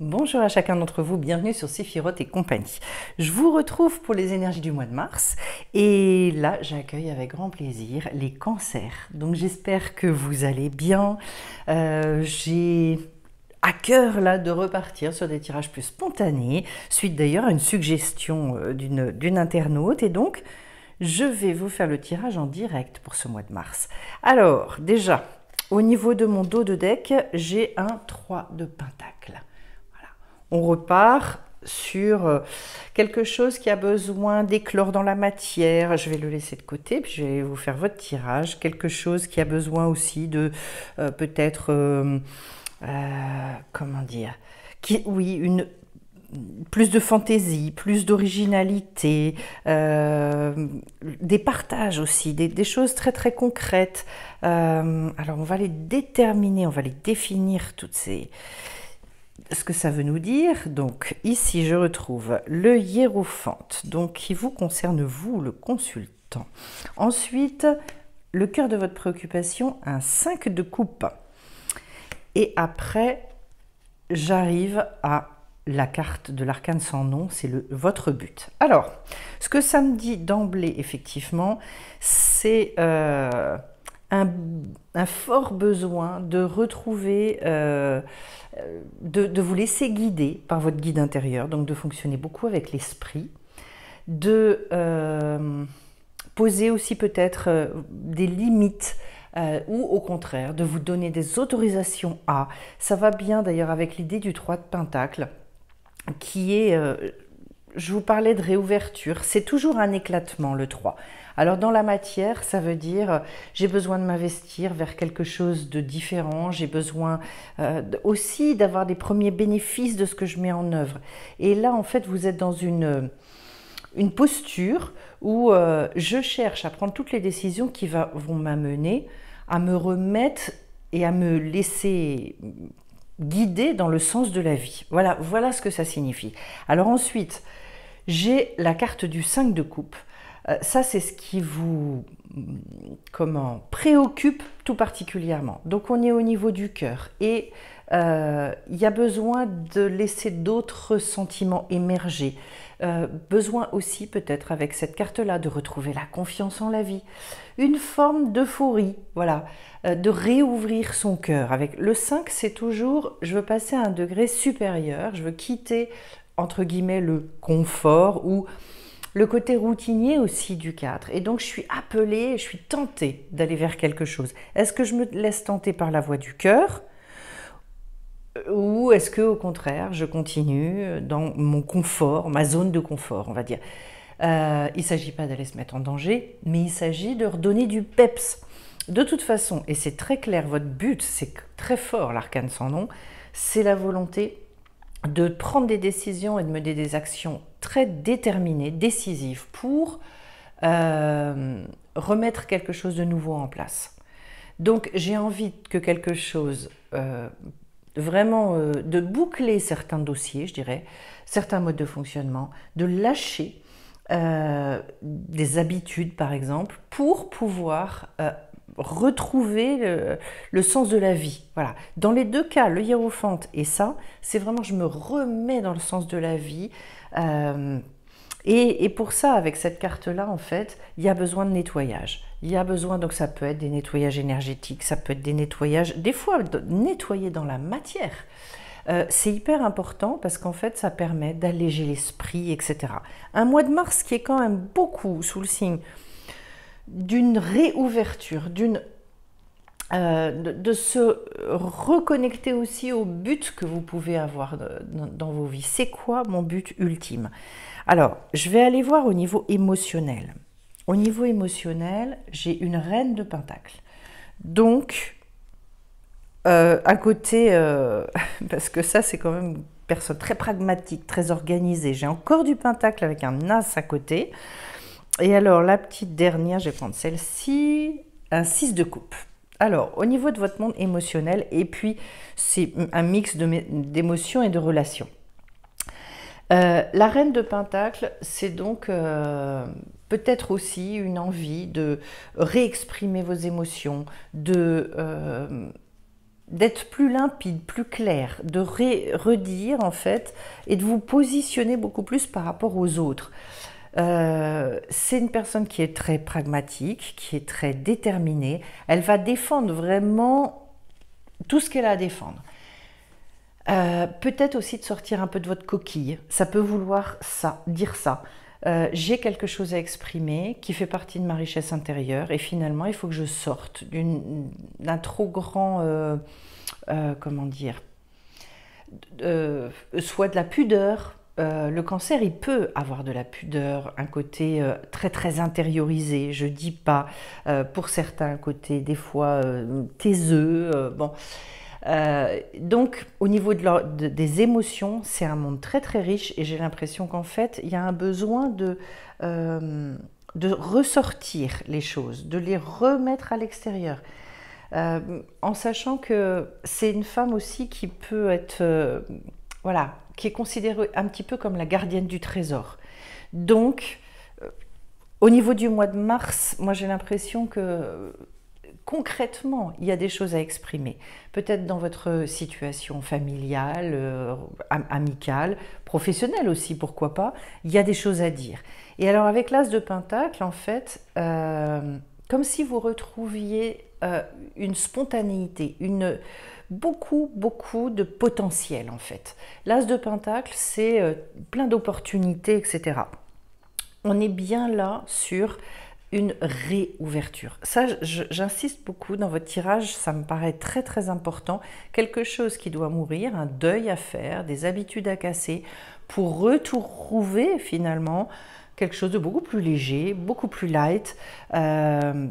Bonjour à chacun d'entre vous, bienvenue sur Sephiroth et compagnie. Je vous retrouve pour les énergies du mois de mars et là j'accueille avec grand plaisir les cancers. Donc j'espère que vous allez bien. Euh, j'ai à cœur là de repartir sur des tirages plus spontanés, suite d'ailleurs à une suggestion euh, d'une internaute et donc je vais vous faire le tirage en direct pour ce mois de mars. Alors déjà, au niveau de mon dos de deck, j'ai un 3 de pentacle on repart sur euh, quelque chose qui a besoin d'éclore dans la matière. Je vais le laisser de côté, puis je vais vous faire votre tirage. Quelque chose qui a besoin aussi de euh, peut-être, euh, comment dire, qui, oui, une plus de fantaisie, plus d'originalité, des partages aussi, des, choses très très concrètes. alors on va les déterminer, on va les définir toutes ces, ce que ça veut nous dire, donc ici je retrouve le hiérophante, donc qui vous concerne vous, le consultant. Ensuite, le cœur de votre préoccupation, un 5 de coupe. Et après, j'arrive à la carte de l'arcane sans nom, c'est le votre but. Alors, ce que ça me dit d'emblée, effectivement, c'est... Euh, un, fort besoin de retrouver, euh, euh, de, vous laisser guider par votre guide intérieur, donc de fonctionner beaucoup avec l'esprit, de euh, poser aussi peut-être des limites. ou au contraire, de vous donner des autorisations à. Ça va bien d'ailleurs avec l'idée du 3 de Pentacle, qui est, je vous parlais de réouverture, c'est toujours un éclatement le 3. Alors dans la matière, ça veut dire euh, j'ai besoin de m'investir vers quelque chose de différent, j'ai besoin euh, aussi d'avoir des premiers bénéfices de ce que je mets en œuvre. Et là, en fait, vous êtes dans une euh, posture où je cherche à prendre toutes les décisions qui vont m'amener à me remettre et à me laisser guider dans le sens de la vie. Voilà, voilà ce que ça signifie. Alors ensuite, j'ai la carte du 5 de coupe. Euh, ça, c'est ce qui vous comment, préoccupe tout particulièrement. Donc on est au niveau du cœur et euh, il y a besoin de laisser d'autres sentiments émerger. Euh, besoin aussi peut-être avec cette carte-là de retrouver la confiance en la vie, une forme d'euphorie, voilà, de réouvrir son cœur. Avec le 5, c'est toujours je veux passer à un degré supérieur, je veux quitter entre guillemets le confort ou le côté routinier aussi du cadre. Et donc je suis appelée, je suis tentée d'aller vers quelque chose. Est-ce que je me laisse tenter par la voix du cœur euh, ou est-ce que au contraire je continue dans mon confort, ma zone de confort, on va dire. Euh, il ne s'agit pas d'aller se mettre en danger, mais il s'agit de redonner du peps. De toute façon, et c'est très clair, votre but, c'est très fort l'arcane sans nom, c'est la volonté de prendre des décisions et de mener des actions très déterminées, décisives pour euh, remettre quelque chose de nouveau en place. Donc j'ai envie que quelque chose, euh, vraiment euh, de boucler certains dossiers, je dirais, certains modes de fonctionnement, de lâcher des habitudes par exemple, pour pouvoir retrouver le, sens de la vie. Voilà. Dans les deux cas, le hiérophante et ça, c'est vraiment je me remets dans le sens de la vie. Euh, et, pour ça, avec cette carte-là, en fait, il y a besoin de nettoyage. Il y a besoin, donc ça peut être des nettoyages énergétiques, ça peut être des nettoyages, des fois nettoyer dans la matière. Euh, c'est hyper important parce qu'en fait, ça permet d'alléger l'esprit, etc. Un mois de mars qui est quand même beaucoup sous le signe d'une réouverture, d'une euh, de, se reconnecter aussi au but que vous pouvez avoir dans vos vies. C'est quoi mon but ultime Alors, je vais aller voir au niveau émotionnel. Au niveau émotionnel, j'ai une reine de Pentacle. Donc, euh, à côté, euh, parce que ça, c'est quand même une personne très pragmatique, très organisée. J'ai encore du Pentacle avec un as à côté. Et alors, la petite dernière, je vais prendre celle-ci, un 6 de coupe. Alors, au niveau de votre monde émotionnel, et puis c'est un mix d'émotions et de relations. Euh, la reine de Pentacle, c'est donc euh, peut-être aussi une envie de réexprimer vos émotions, euh, d'être plus limpide, plus clair, de redire en fait et de vous positionner beaucoup plus par rapport aux autres. Euh, c'est une personne qui est très pragmatique, qui est très déterminée. Elle va défendre vraiment tout ce qu'elle a à défendre. Euh, peut-être aussi de sortir un peu de votre coquille. Ça peut vouloir ça, dire ça. Euh, j'ai quelque chose à exprimer qui fait partie de ma richesse intérieure et finalement il faut que je sorte d'un trop grand, comment dire, soit de la pudeur, euh, le cancer, il peut avoir de la pudeur, un côté euh, très très intériorisé, je dis pas, euh, pour certains, un côté des fois taiseux. bon. donc, au niveau de des émotions, c'est un monde très très riche et j'ai l'impression qu'en fait, il y a un besoin de, de ressortir les choses, de les remettre à l'extérieur. en sachant que c'est une femme aussi qui peut être voilà, qui est considérée un petit peu comme la gardienne du trésor. Donc, euh, au niveau du mois de mars, moi j'ai l'impression que euh, concrètement, il y a des choses à exprimer. Peut-être dans votre situation familiale, euh, amicale, professionnelle aussi, pourquoi pas, il y a des choses à dire. Et alors avec l'As de Pentacle, en fait, comme si vous retrouviez une spontanéité, une beaucoup, beaucoup de potentiel en fait. L'as de Pentacle, c'est euh, plein d'opportunités, etc. On est bien là sur une réouverture. Ça, j'insiste beaucoup dans votre tirage, ça me paraît très très important. Quelque chose qui doit mourir, un deuil à faire, des habitudes à casser, pour retrouver finalement quelque chose de beaucoup plus léger, beaucoup plus light. Euh,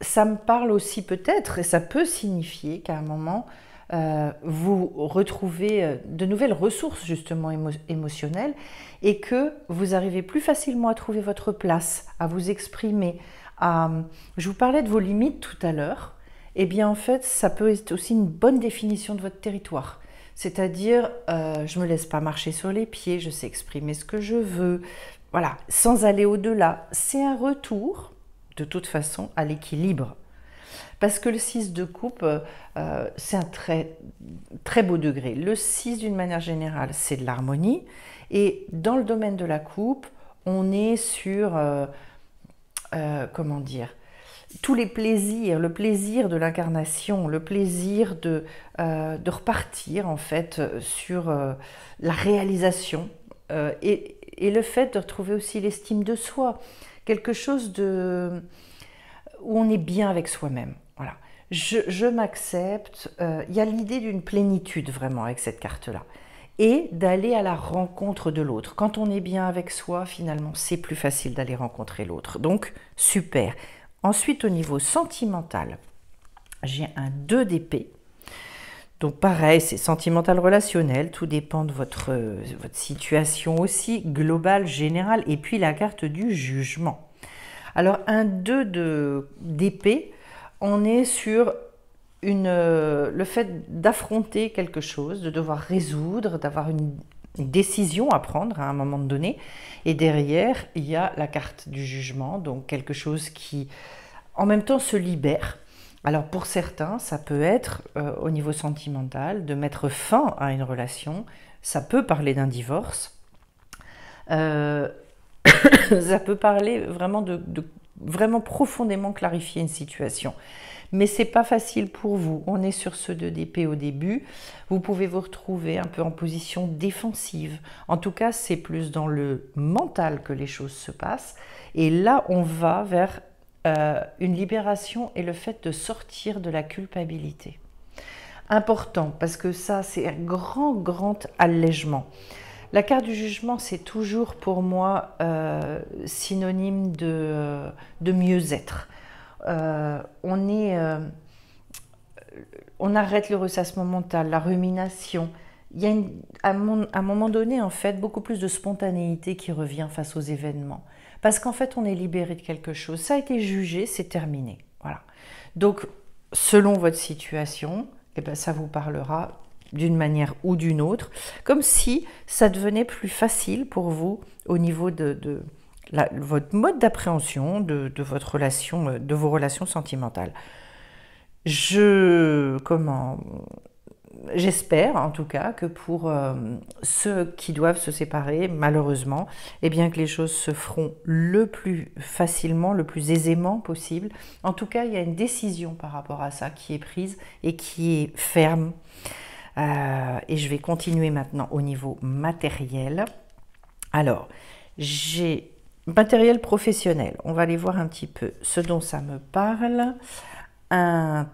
ça me parle aussi peut-être, et ça peut signifier qu'à un moment, euh, vous retrouvez euh, de nouvelles ressources justement émotionnelles et que vous arrivez plus facilement à trouver votre place, à vous exprimer. Je vous parlais de vos limites tout à l'heure. et eh bien en fait, ça peut être aussi une bonne définition de votre territoire. C'est-à-dire, euh, je ne me laisse pas marcher sur les pieds, je sais exprimer ce que je veux, voilà, sans aller au-delà. C'est un retour, de toute façon, à l'équilibre parce que le 6 de coupe, euh, euh, c'est un très, très beau degré. Le 6, d'une manière générale, c'est de l'harmonie. Et dans le domaine de la coupe, on est sur, euh, comment dire, tous les plaisirs, le plaisir de l'incarnation, le plaisir de, repartir en fait sur la réalisation et, et, le fait de retrouver aussi l'estime de soi, quelque chose de, où on est bien avec soi-même je, m'accepte. Euh, il y a l'idée d'une plénitude vraiment avec cette carte-là. Et d'aller à la rencontre de l'autre. Quand on est bien avec soi, finalement, c'est plus facile d'aller rencontrer l'autre. Donc, super. Ensuite, au niveau sentimental, j'ai un 2 d'épée. Donc pareil, c'est sentimental relationnel, tout dépend de votre, euh, votre situation aussi, globale, générale, et puis la carte du jugement. Alors un 2 d'épée, on est sur une, euh, le fait d'affronter quelque chose, de devoir résoudre, d'avoir une, décision à prendre à un moment donné. Et derrière, il y a la carte du jugement, donc quelque chose qui, en même temps, se libère. Alors pour certains, ça peut être euh, au niveau sentimental de mettre fin à une relation, ça peut parler d'un divorce, euh, ça peut parler vraiment de, vraiment profondément clarifier une situation. Mais c'est pas facile pour vous. On est sur ce 2DP au début. Vous pouvez vous retrouver un peu en position défensive. En tout cas, c'est plus dans le mental que les choses se passent. Et là, on va vers euh, une libération et le fait de sortir de la culpabilité. Important, parce que ça, c'est un grand, grand allègement. La carte du jugement, c'est toujours pour moi euh, synonyme de, euh, mieux-être. Euh, on, est, on arrête le ressassement mental, la rumination. Il y a à, un moment donné, en fait, beaucoup plus de spontanéité qui revient face aux événements. Parce qu'en fait, on est libéré de quelque chose. Ça a été jugé, c'est terminé. Voilà. Donc, selon votre situation, eh ben, ça vous parlera d'une manière ou d'une autre, comme si ça devenait plus facile pour vous au niveau de, votre mode d'appréhension de, votre relation, euh, de vos relations sentimentales. Je comment j'espère en tout cas que pour euh, ceux qui doivent se séparer, malheureusement, eh bien que les choses se feront le plus facilement, le plus aisément possible. En tout cas, il y a une décision par rapport à ça qui est prise et qui est ferme. Euh, et je vais continuer maintenant au niveau matériel. Alors, j'ai matériel professionnel. On va aller voir un petit peu ce dont ça me parle. Un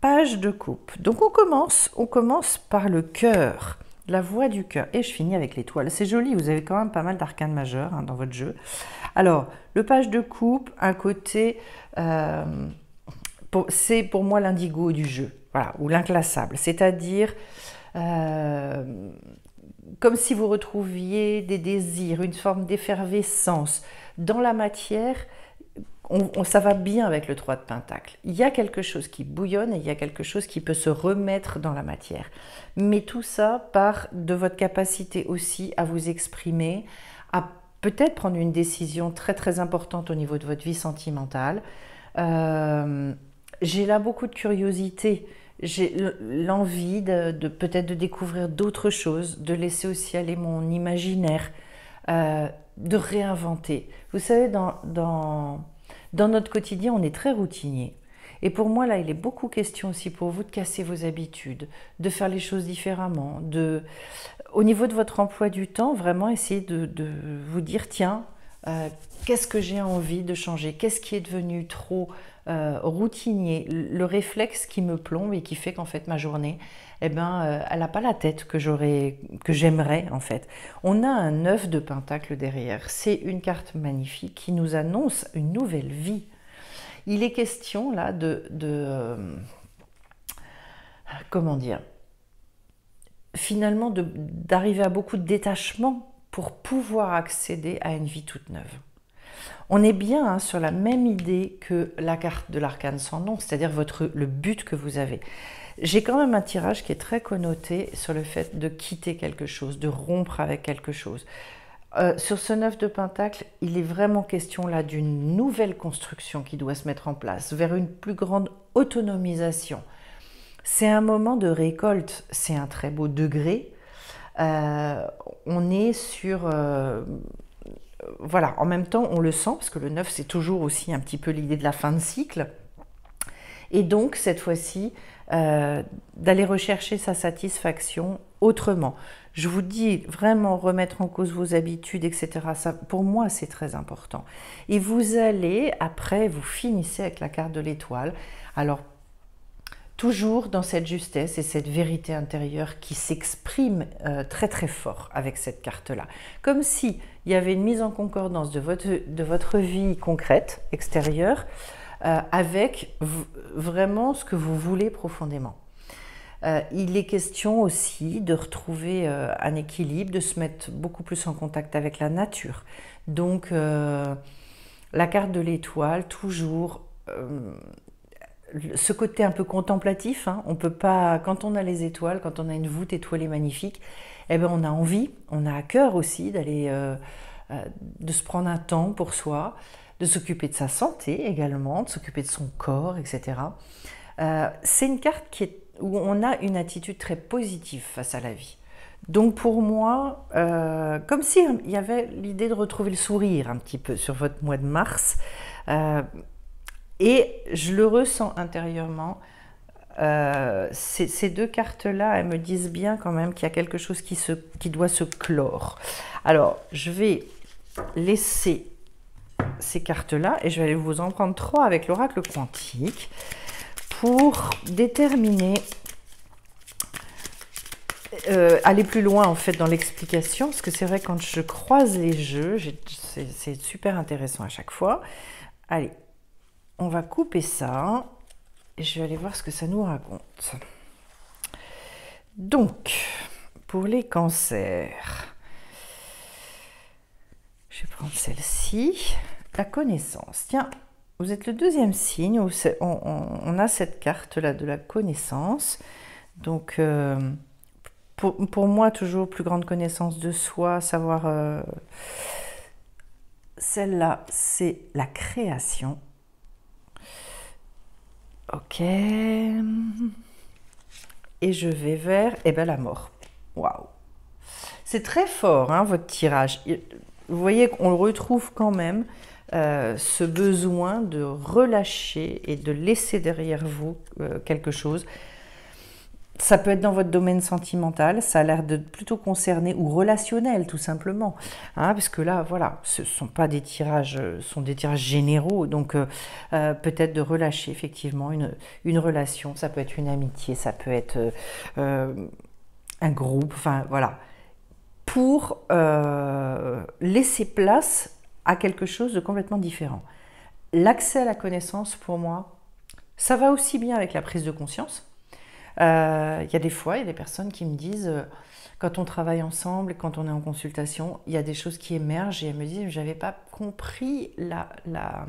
page de coupe. Donc on commence, on commence par le cœur, la voix du cœur. Et je finis avec l'étoile. C'est joli, vous avez quand même pas mal d'arcanes majeurs hein, dans votre jeu. Alors, le page de coupe, un côté... Euh, c'est pour moi l'indigo du jeu ou l'inclassable, c'est-à-dire euh, comme si vous retrouviez des désirs, une forme d'effervescence. Dans la matière, ça va bien avec le 3 de Pentacle. Il y a quelque chose qui bouillonne et il y a quelque chose qui peut se remettre dans la matière. Mais tout ça part de votre capacité aussi à vous exprimer, à peut-être prendre une décision très très importante au niveau de votre vie sentimentale. Euh, j'ai là beaucoup de curiosité j'ai l'envie de, peut-être de découvrir d'autres choses, de laisser aussi aller mon imaginaire, euh, de réinventer. Vous savez, dans, dans, dans, notre quotidien, on est très routinier. Et pour moi, là, il est beaucoup question aussi pour vous de casser vos habitudes, de faire les choses différemment, de, au niveau de votre emploi du temps, vraiment essayer de, de vous dire, tiens, euh, qu'est-ce que j'ai envie de changer Qu'est-ce qui est devenu trop euh, routinier Le réflexe qui me plombe et qui fait qu'en fait ma journée, eh ben, euh, elle n'a pas la tête que j'aurais, que j'aimerais en fait. On a un œuf de pentacle derrière. C'est une carte magnifique qui nous annonce une nouvelle vie. Il est question là de, de comment dire, finalement d'arriver à beaucoup de détachement pour pouvoir accéder à une vie toute neuve. On est bien hein, sur la même idée que la carte de l'arcane sans nom, c'est-à-dire votre, le but que vous avez. J'ai quand même un tirage qui est très connoté sur le fait de quitter quelque chose, de rompre avec quelque chose. Euh, sur ce 9 de Pentacle, il est vraiment question là d'une nouvelle construction qui doit se mettre en place, vers une plus grande autonomisation. C'est un moment de récolte, c'est un très beau degré, euh, on est sur euh, voilà, en même temps, on le sent, parce que le 9, c'est toujours aussi un petit peu l'idée de la fin de cycle. Et donc, cette fois-ci, euh, d'aller rechercher sa satisfaction autrement. Je vous dis vraiment remettre en cause vos habitudes, etc. Ça, pour moi, c'est très important. Et vous allez, après, vous finissez avec la carte de l'étoile. Alors, toujours dans cette justesse et cette vérité intérieure qui s'exprime euh, très très fort avec cette carte-là. Comme si il y avait une mise en concordance de votre, de votre vie concrète, extérieure, euh, avec vraiment ce que vous voulez profondément. Euh, il est question aussi de retrouver un équilibre, de se mettre beaucoup plus en contact avec la nature. Donc la carte de l'étoile, toujours ce côté un peu contemplatif, hein, on peut pas, quand on a les étoiles, quand on a une voûte étoilée magnifique, eh ben on a envie, on a à cœur aussi d'aller, euh, euh, de se prendre un temps pour soi, de s'occuper de sa santé également, de s'occuper de son corps, etc. Euh, c'est une carte qui est, où on a une attitude très positive face à la vie. Donc pour moi, comme s'il hein, y avait l'idée de retrouver le sourire un petit peu sur votre mois de mars et je le ressens intérieurement. Euh, ces, deux cartes-là, elles me disent bien quand même qu'il y a quelque chose qui, se, qui doit se clore. Alors, je vais laisser ces cartes-là et je vais vous en prendre trois avec l'oracle quantique pour déterminer, euh, aller plus loin en fait dans l'explication, parce que c'est vrai quand je croise les jeux, c'est super intéressant à chaque fois. Allez, on va couper ça. Et je vais aller voir ce que ça nous raconte. Donc, pour les cancers, je vais prendre celle-ci. La connaissance. Tiens, vous êtes le deuxième signe où on, a cette carte-là de la connaissance. Donc, euh, pour, moi, toujours plus grande connaissance de soi, savoir... Euh, celle-là, c'est la création Ok. Et je vais vers eh ben, la mort. Waouh. C'est très fort, hein, votre tirage. Vous voyez qu'on retrouve quand même euh, ce besoin de relâcher et de laisser derrière vous euh, quelque chose. Ça peut être dans votre domaine sentimental, ça a l'air de plutôt concerner ou relationnel tout simplement, hein, parce que là, voilà, ce sont pas des tirages, euh, sont des tirages généraux, donc euh, euh, peut-être de relâcher effectivement une, une, relation, ça peut être une amitié, ça peut être un groupe, enfin voilà, pour laisser place à quelque chose de complètement différent. L'accès à la connaissance, pour moi, ça va aussi bien avec la prise de conscience euh, il y a des fois, il y a des personnes qui me disent, euh, quand on travaille ensemble, quand on est en consultation, il y a des choses qui émergent et elles me disent, j'avais pas compris la, la...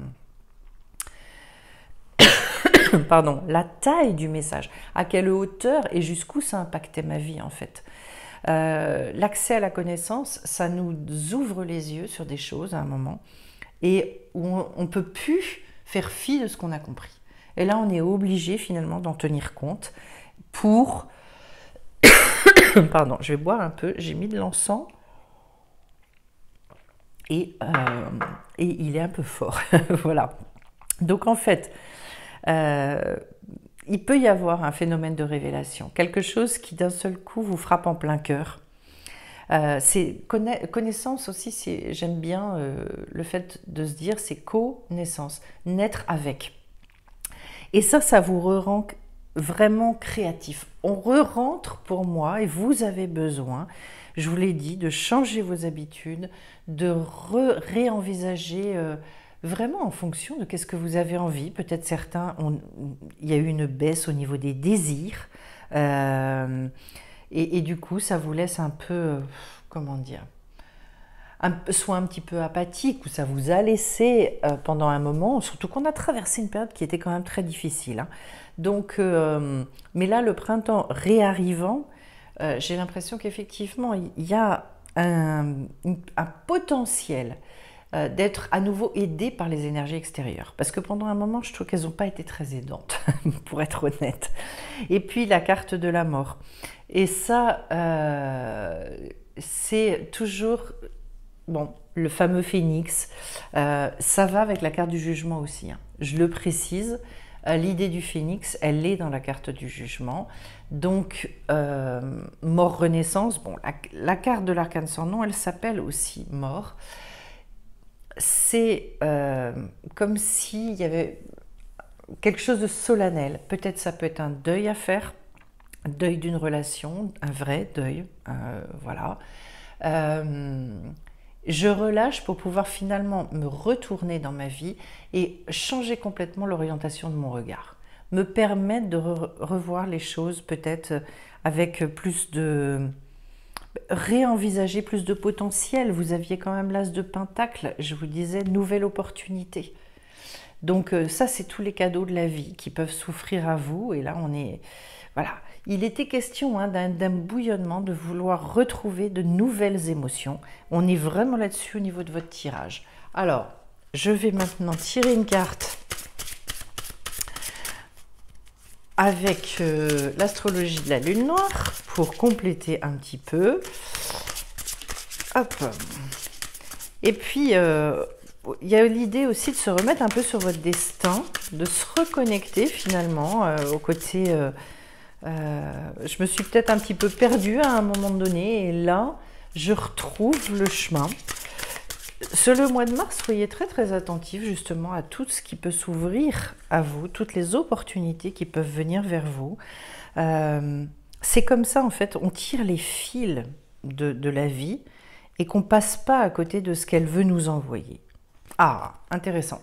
Pardon, la taille du message, à quelle hauteur et jusqu'où ça impactait ma vie en fait. Euh, l'accès à la connaissance, ça nous ouvre les yeux sur des choses à un moment et où on ne peut plus faire fi de ce qu'on a compris. Et là, on est obligé finalement d'en tenir compte pour... Pardon, je vais boire un peu. J'ai mis de l'encens. Et, euh, et, il est un peu fort. voilà. Donc en fait, euh, il peut y avoir un phénomène de révélation, quelque chose qui d'un seul coup vous frappe en plein cœur. Euh, c'est connaissance aussi, j'aime bien le fait de se dire c'est connaissance, naître avec. Et ça, ça vous re vraiment créatif. On re-rentre pour moi, et vous avez besoin, je vous l'ai dit, de changer vos habitudes, de réenvisager euh, vraiment en fonction de qu'est-ce que vous avez envie. Peut-être certains, il y a eu une baisse au niveau des désirs, euh, et, du coup, ça vous laisse un peu, euh, comment dire, soit un petit peu apathique, ou ça vous a laissé pendant un moment, surtout qu'on a traversé une période qui était quand même très difficile. Hein. Donc, euh, mais là, le printemps réarrivant, euh, j'ai l'impression qu'effectivement, il y a un, potentiel euh, d'être à nouveau aidé par les énergies extérieures. Parce que pendant un moment, je trouve qu'elles n'ont pas été très aidantes, pour être honnête. Et puis la carte de la mort. Et ça, c'est toujours bon, le fameux phénix, ça va avec la carte du jugement aussi. Hein. Je le précise, euh, l'idée du phénix, elle est dans la carte du jugement. Donc, euh, mort-renaissance, bon, la, carte de l'arcane sans nom, elle s'appelle aussi mort. C'est euh, comme s'il y avait quelque chose de solennel. Peut-être ça peut être un deuil à faire, deuil d'une relation, un vrai deuil, voilà je relâche pour pouvoir finalement me retourner dans ma vie et changer complètement l'orientation de mon regard, me permettre de revoir les choses peut-être avec plus de réenvisager plus de potentiel. Vous aviez quand même l'as de pentacle, je vous disais nouvelle opportunité. Donc euh, ça c'est tous les cadeaux de la vie qui peuvent souffrir à vous et là on est voilà, il était question hein, d'un bouillonnement, de vouloir retrouver de nouvelles émotions. On est vraiment là-dessus au niveau de votre tirage. Alors, je vais maintenant tirer une carte avec euh, l'astrologie de la lune noire pour compléter un petit peu. Hop. Et puis, euh, il y a l'idée aussi de se remettre un peu sur votre destin, de se reconnecter finalement euh, au côté euh, je me suis peut-être un petit peu perdue à un moment donné, et là, je retrouve le chemin. Sur le mois de mars, soyez très très attentif justement à tout ce qui peut s'ouvrir à vous, toutes les opportunités qui peuvent venir vers vous. Euh, c'est comme ça en fait, on tire les fils de, la vie et qu'on passe pas à côté de ce qu'elle veut nous envoyer. Ah, intéressant.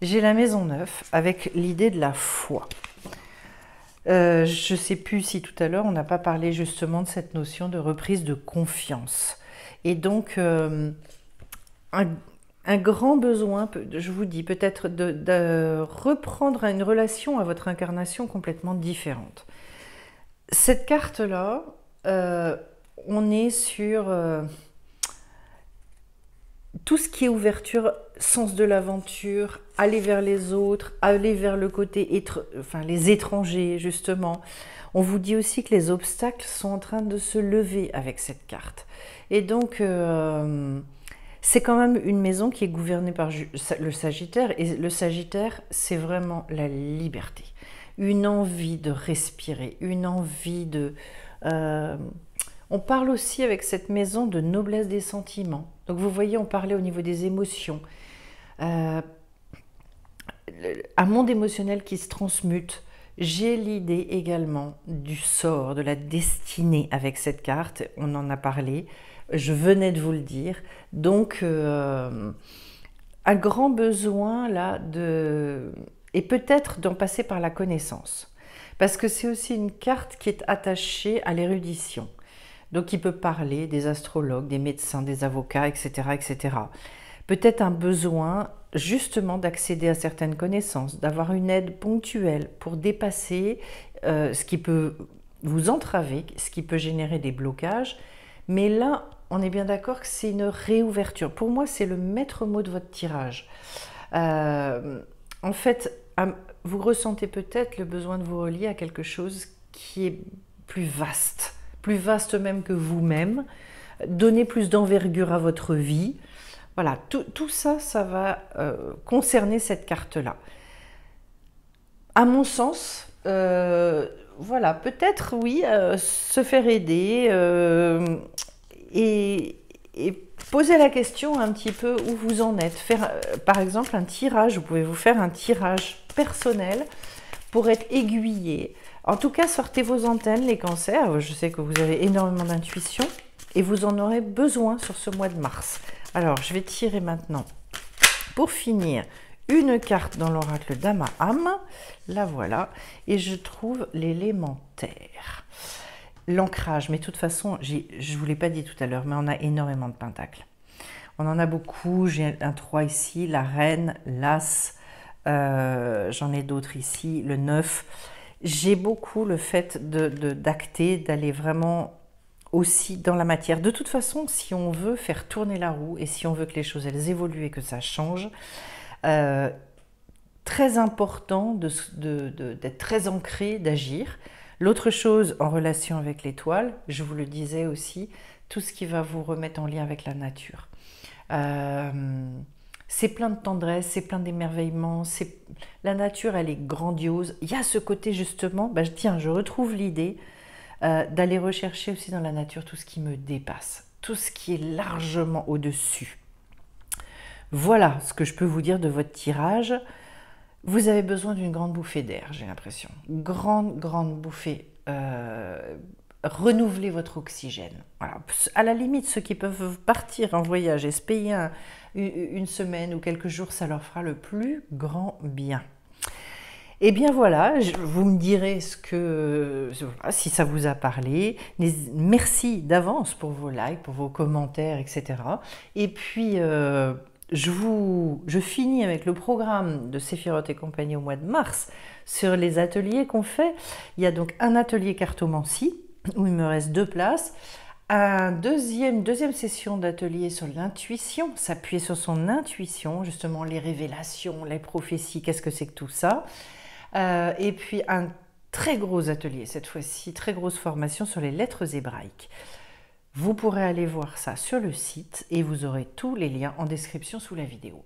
J'ai la maison neuve avec l'idée de la foi. Euh, je ne sais plus si tout à l'heure on n'a pas parlé justement de cette notion de reprise de confiance. Et donc, euh, un, grand besoin, je vous dis, peut-être de, reprendre une relation à votre incarnation complètement différente. Cette carte-là, euh, on est sur tout ce qui est ouverture sens de l'aventure, aller vers les autres, aller vers le côté, enfin les étrangers justement. On vous dit aussi que les obstacles sont en train de se lever avec cette carte. Et donc, euh, c'est quand même une maison qui est gouvernée par le Sagittaire. Et le Sagittaire, c'est vraiment la liberté. Une envie de respirer, une envie de... Euh, on parle aussi avec cette maison de noblesse des sentiments. Donc vous voyez, on parlait au niveau des émotions. Euh, un monde émotionnel qui se transmute. J'ai l'idée également du sort, de la destinée avec cette carte. On en a parlé. Je venais de vous le dire. Donc, euh, un grand besoin là de... Et peut-être d'en passer par la connaissance. Parce que c'est aussi une carte qui est attachée à l'érudition. Donc il peut parler des astrologues, des médecins, des avocats, etc. etc. Peut-être un besoin justement d'accéder à certaines connaissances, d'avoir une aide ponctuelle pour dépasser euh, ce qui peut vous entraver, ce qui peut générer des blocages. Mais là, on est bien d'accord que c'est une réouverture. Pour moi, c'est le maître mot de votre tirage. Euh, en fait, vous ressentez peut-être le besoin de vous relier à quelque chose qui est plus vaste plus vaste même que vous-même, donner plus d'envergure à votre vie. Voilà, tout, ça, ça va euh, concerner cette carte-là. À mon sens, euh, voilà, peut-être oui, euh, se faire aider et, poser la question un petit peu où vous en êtes. Faire par exemple un tirage, vous pouvez vous faire un tirage personnel pour être aiguillé en tout cas, sortez vos antennes, les cancers. Je sais que vous avez énormément d'intuition et vous en aurez besoin sur ce mois de mars. Alors, je vais tirer maintenant, pour finir, une carte dans l'oracle d'Amaham. La voilà. Et je trouve l'élémentaire. L'ancrage. Mais de toute façon, je ne vous l'ai pas dit tout à l'heure, mais on a énormément de pentacles. On en a beaucoup. J'ai un 3 ici, la reine, l'as. Euh, j'en ai d'autres ici, le 9 j'ai beaucoup le fait d'acter, de, d'acter, d'aller vraiment aussi dans la matière. De toute façon, si on veut faire tourner la roue et si on veut que les choses elles évoluent et que ça change, euh, très important d'être très ancré, d'agir. L'autre chose en relation avec l'étoile, je vous le disais aussi, tout ce qui va vous remettre en lien avec la nature. Euh, c'est plein de tendresse, c'est plein d'émerveillement, c'est la nature, elle est grandiose. Il y a ce côté justement, tiens, bah, hein, je retrouve l'idée euh, d'aller rechercher aussi dans la nature tout ce qui me dépasse, tout ce qui est largement au-dessus. Voilà ce que je peux vous dire de votre tirage. Vous avez besoin d'une grande bouffée d'air, j'ai l'impression. Grande, grande bouffée. Euh, renouveler votre oxygène. À la limite, ceux qui peuvent partir en voyage et une semaine ou quelques jours, ça leur fera le plus grand bien. Et eh bien voilà, vous me direz ce que, si ça vous a parlé. Merci d'avance pour vos likes, pour vos commentaires, etc. Et puis, euh, je, vous, je finis avec le programme de Sephiroth et compagnie au mois de mars sur les ateliers qu'on fait. Il y a donc un atelier cartomancie où il me reste deux places. Un deuxième, deuxième session d'atelier sur l'intuition, s'appuyer sur son intuition, justement les révélations, les prophéties, qu'est-ce que c'est que tout ça. Euh, et puis un très gros atelier cette fois-ci, très grosse formation sur les lettres hébraïques. Vous pourrez aller voir ça sur le site et vous aurez tous les liens en description sous la vidéo.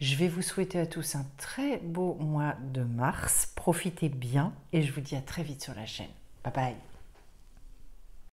Je vais vous souhaiter à tous un très beau mois de mars. Profitez bien et je vous dis à très vite sur la chaîne. Bye bye